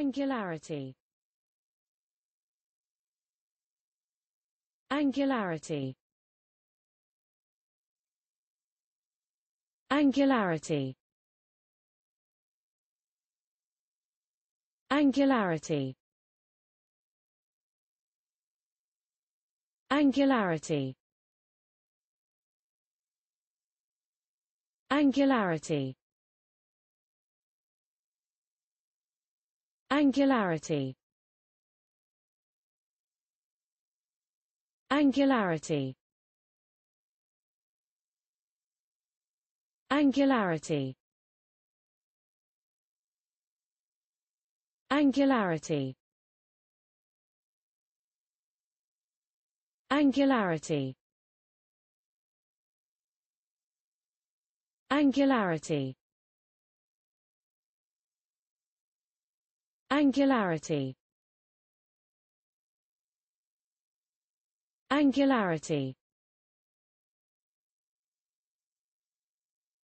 Angularity Angularity Angularity Angularity Angularity Angularity Angularity Angularity Angularity Angularity Angularity Angularity Angularity Angularity